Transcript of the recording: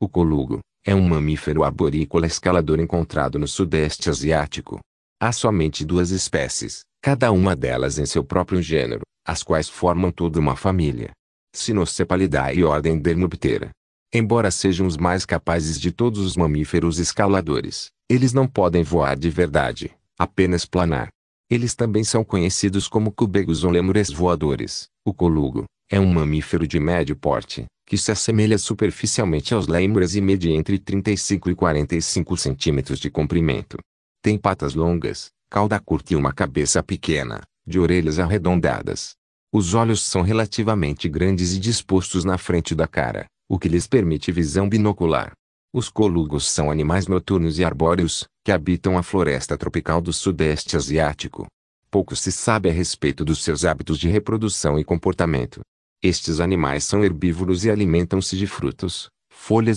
O colugo é um mamífero arborícola escalador encontrado no sudeste asiático. Há somente duas espécies, cada uma delas em seu próprio gênero, as quais formam toda uma família. Sinocepalidae e ordem Dermoptera. Embora sejam os mais capazes de todos os mamíferos escaladores, eles não podem voar de verdade, apenas planar. Eles também são conhecidos como cubegos ou lemures voadores. O colugo é um mamífero de médio porte, que se assemelha superficialmente aos lêmuras e mede entre 35 e 45 centímetros de comprimento. Tem patas longas, cauda curta e uma cabeça pequena, de orelhas arredondadas. Os olhos são relativamente grandes e dispostos na frente da cara, o que lhes permite visão binocular. Os colugos são animais noturnos e arbóreos, que habitam a floresta tropical do sudeste asiático. Pouco se sabe a respeito dos seus hábitos de reprodução e comportamento. Estes animais são herbívoros e alimentam-se de frutos, folhas